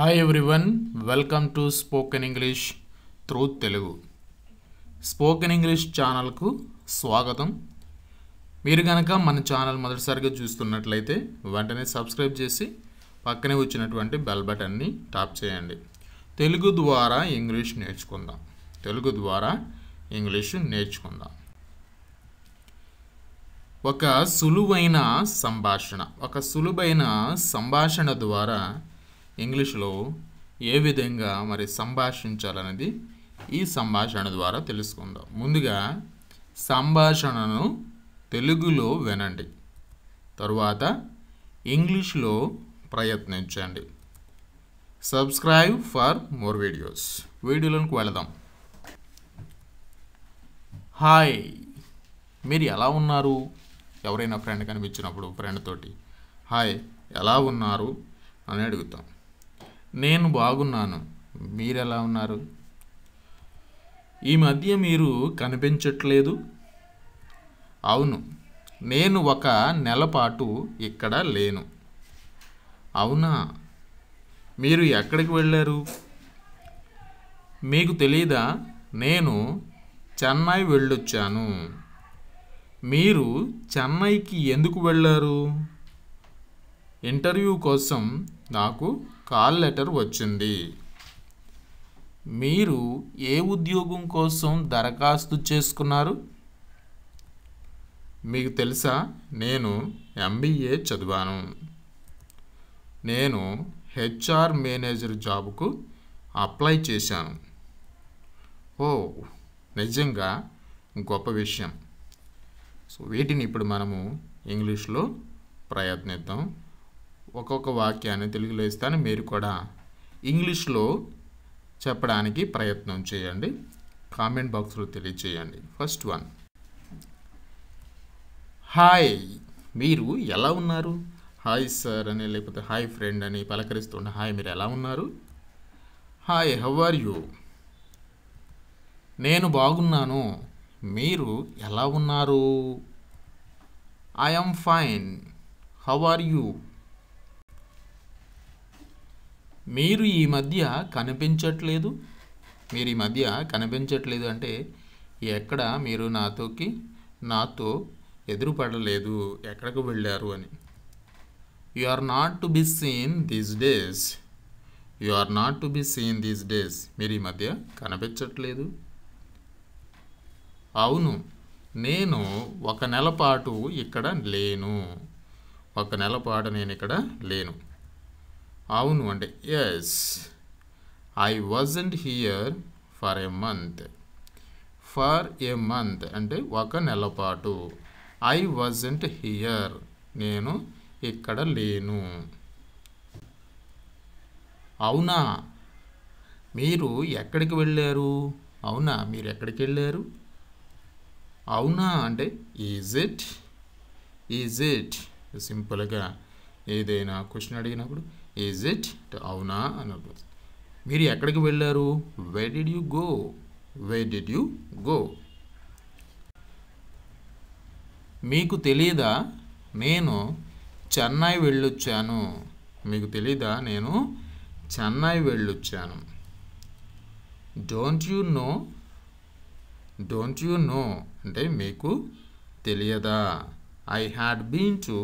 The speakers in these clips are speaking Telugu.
hi everyone welcome to spoken English through Telugu spoken English ఛానల్కు స్వాగతం మీరు కనుక మన ఛానల్ మొదటిసారిగా చూస్తున్నట్లయితే వెంటనే సబ్స్క్రైబ్ చేసి పక్కనే వచ్చినటువంటి బెల్ బటన్ని టాప్ చేయండి తెలుగు ద్వారా ఇంగ్లీష్ నేర్చుకుందాం తెలుగు ద్వారా ఇంగ్లీషు నేర్చుకుందాం ఒక సులువైన సంభాషణ ఒక సులువైన సంభాషణ ద్వారా ఇంగ్లీష్లో ఏ విధంగా మరి సంభాషించాలనేది ఈ సంభాషణ ద్వారా తెలుసుకుందాం ముందుగా సంభాషణను తెలుగులో వినండి తరువాత ఇంగ్లీష్లో ప్రయత్నించండి సబ్స్క్రైబ్ ఫర్ మోర్ వీడియోస్ వీడియోలకు వెళదాం హాయ్ మీరు ఎలా ఉన్నారు ఎవరైనా ఫ్రెండ్ కనిపించినప్పుడు ఫ్రెండ్ తోటి హాయ్ ఎలా ఉన్నారు అని అడుగుతాం నేను బాగున్నాను మీరెలా ఉన్నారు ఈ మధ్య మీరు కనిపించట్లేదు అవును నేను ఒక నెల పాటు ఇక్కడ లేను అవునా మీరు ఎక్కడికి వెళ్ళారు మీకు తెలీదా నేను చెన్నై వెళ్ళొచ్చాను మీరు చెన్నైకి ఎందుకు వెళ్ళారు ఇంటర్వ్యూ కోసం నాకు కాల్ లెటర్ వచ్చింది మీరు ఏ ఉద్యోగం కోసం దరఖాస్తు చేసుకున్నారు మీకు తెలుసా నేను ఎంబీఏ చదివాను నేను హెచ్ఆర్ మేనేజర్ జాబ్కు అప్లై చేశాను ఓ నిజంగా గొప్ప విషయం సో వీటిని ఇప్పుడు మనము ఇంగ్లీష్లో ప్రయత్నిద్దాం ఒక్కొక్క వాక్యాన్ని తెలుగులో ఇస్తాను మీరు కూడా ఇంగ్లీష్లో చెప్పడానికి ప్రయత్నం చేయండి కామెంట్ బాక్స్లో తెలియచేయండి ఫస్ట్ వన్ హాయ్ మీరు ఎలా ఉన్నారు హాయ్ సార్ అని లేకపోతే హాయ్ ఫ్రెండ్ అని పలకరిస్తుండే హాయ్ మీరు ఎలా ఉన్నారు హాయ్ హౌ ఆర్ యూ నేను బాగున్నాను మీరు ఎలా ఉన్నారు I'm fine how are you మీరు ఈ మధ్య కనిపించట్లేదు మీరు ఈ మధ్య కనిపించట్లేదు అంటే ఎక్కడ మీరు నాతోకి నాతో ఎదురుపడలేదు ఎక్కడికి వెళ్ళారు అని you are not to be seen these days you are not to be seen these days మీరు ఈ మధ్య కనిపించట్లేదు అవును నేను ఒక నెల పాటు ఇక్కడ లేను ఒక నెల పాటు నేను ఇక్కడ లేను అవును అంటే yes I wasn't here for a month for a month అంటే ఒక నెల పాటు ఐ వాజంట్ హియర్ నేను ఇక్కడ లేను అవునా మీరు ఎక్కడికి వెళ్ళారు అవునా మీరు ఎక్కడికి వెళ్ళారు అవునా అంటే ఈజ్ ఇట్ ఈజ్ ఇట్ సింపుల్గా ఏదైనా క్వశ్చన్ అడిగినప్పుడు ఈజ్ ఇట్ అవునా అని అడుగుతుంది మీరు ఎక్కడికి వెళ్ళారు where did you go where did you go మీకు తెలీదా నేను చెన్నై వెళ్ళొచ్చాను మీకు తెలీదా నేను చెన్నై వెళ్ళొచ్చాను don't you know don't you know అంటే మీకు తెలియదా I had been to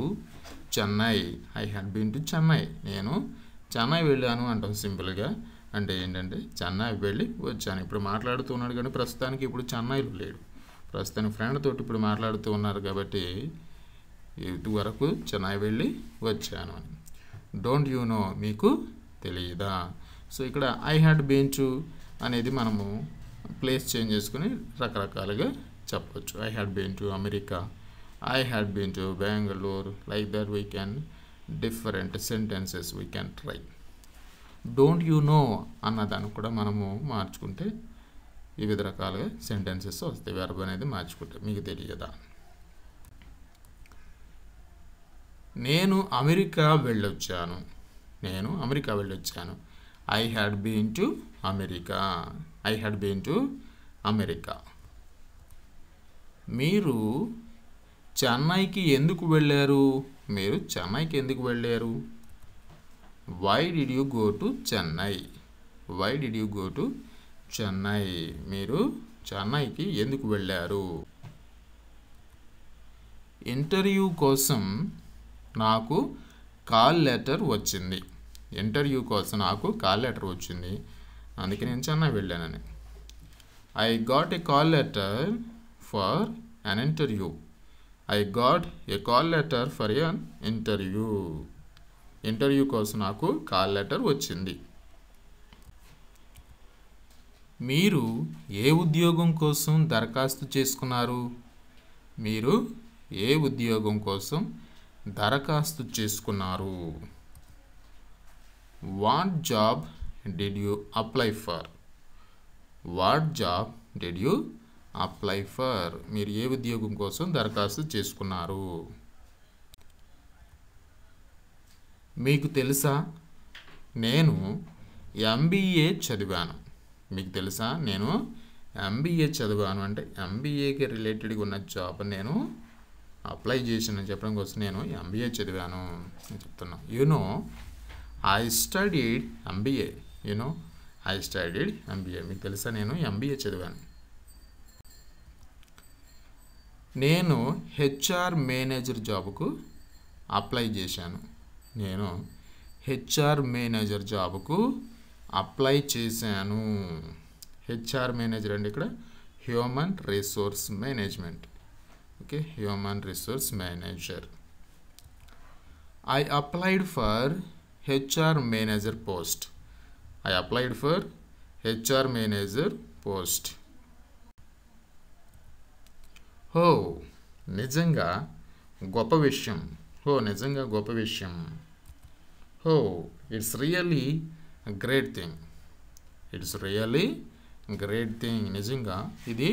Chennai I had been to Chennai నేను చెన్నై వెళ్ళాను అంటాం సింపుల్గా అంటే ఏంటంటే చెన్నై వెళ్ళి వచ్చాను ఇప్పుడు మాట్లాడుతున్నాడు కానీ ప్రస్తుతానికి ఇప్పుడు చెన్నైలో లేడు ప్రస్తుతానికి ఫ్రెండ్ తోటి ఇప్పుడు మాట్లాడుతూ ఉన్నారు కాబట్టి ఇటు వరకు చెన్నై వెళ్ళి వచ్చాను అని డోంట్ యూ నో మీకు తెలియదా సో ఇక్కడ ఐ హ్యాడ్ బీన్ టు అనేది మనము ప్లేస్ చేంజ్ చేసుకుని రకరకాలుగా చెప్పచ్చు I had been to America I had been to Bangalore like that we can different sentences we can try don't you know అన్నదాన్ని కూడా మనము మార్చుకుంటే వివిధ రకాలుగా సెంటెన్సెస్ వస్తాయి వెర్బ్ అనేది మార్చుకుంటే మీకు తెలియదా నేను అమెరికా వెళ్ళొచ్చాను నేను అమెరికా వెళ్ళొచ్చాను I had been to America I had been to America మీరు చెన్నైకి ఎందుకు వెళ్ళారు మీరు చెన్నైకి ఎందుకు వెళ్ళారు why did you go to Chennai why did you go to Chennai మీరు చెన్నైకి ఎందుకు వెళ్ళారు ఇంటర్వ్యూ కోసం నాకు కాల్ లెటర్ వచ్చింది ఇంటర్వ్యూ కోసం నాకు కాల్ లెటర్ వచ్చింది అందుకే నేను చెన్నై వెళ్ళానని I got a call letter for an interview I got a call letter for an interview interview కోసం నాకు కాల్ లెటర్ వచ్చింది మీరు ఏ ఉద్యోగం కోసం దరఖాస్తు చేసుకున్నారు మీరు ఏ ఉద్యోగం కోసం దరఖాస్తు చేసుకున్నారు what job did you apply for what job did you apply for మీరు ఏ ఉద్యోగం కోసం దరఖాస్తు చేసుకున్నారు మీకు తెలుసా నేను ఎంబీఏ చదివాను మీకు తెలుసా నేను ఎంబీఏ చదివాను అంటే ఎంబీఏకి రిలేటెడ్గా ఉన్న జాబ్ నేను అప్లై చేసిన చెప్పడం కోసం నేను ఎంబీఏ చదివాను అని చెప్తున్నా you know I studied MBA you know I studied MBA మీకు తెలుసా నేను ఎంబీఏ చదివాను నేను హెచ్ఆర్ మేనేజర్ జాబ్కు అప్లై చేశాను నేను హెచ్ఆర్ మేనేజర్ జాబ్కు అప్లై చేశాను హెచ్ఆర్ మేనేజర్ అండి ఇక్కడ human resource management okay human resource manager I applied for HR manager post I applied for HR manager post oh నిజంగా గొప్ప విషయం హో నిజంగా గొప్ప విషయం oh it's really great thing it's really great thing నిజంగా ఇది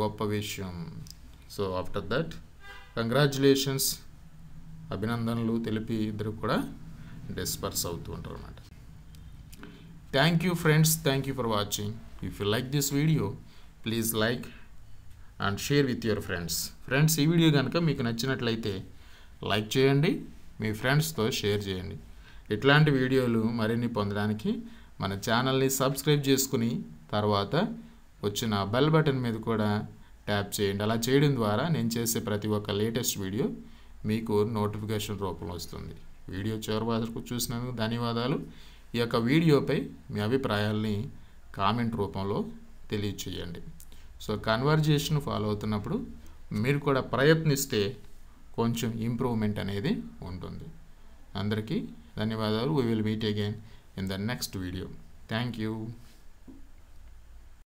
గొప్ప విషయం సో ఆఫ్టర్ దట్ కంగ్రాచులేషన్స్ అభినందనలు తెలిపి ఇద్దరు కూడా డిస్పర్స్ అవుతూ ఉంటారు అనమాట thank you friends thank you for watching if you like this video please like and share with your friends friends ఈ వీడియో కనుక మీకు నచ్చినట్లయితే లైక్ చేయండి మీ ఫ్రెండ్స్తో షేర్ చేయండి ఇట్లాంటి వీడియోలు మరిన్ని పొందడానికి మన ఛానల్ని సబ్స్క్రైబ్ చేసుకుని తర్వాత వచ్చిన బెల్ బటన్ మీద కూడా ట్యాప్ చేయండి అలా చేయడం ద్వారా నేను చేసే ప్రతి ఒక్క లేటెస్ట్ వీడియో మీకు నోటిఫికేషన్ రూపంలో వస్తుంది వీడియో చివరి చూసినందుకు ధన్యవాదాలు ఈ యొక్క వీడియోపై మీ అభిప్రాయాల్ని కామెంట్ రూపంలో తెలియచేయండి సో కన్వర్జేషన్ ఫాలో అవుతున్నప్పుడు మీరు కూడా ప్రయత్నిస్తే కొంచెం ఇంప్రూవ్మెంట్ అనేది ఉంటుంది అందరికీ ధన్యవాదాలు we will meet again in the next video thank you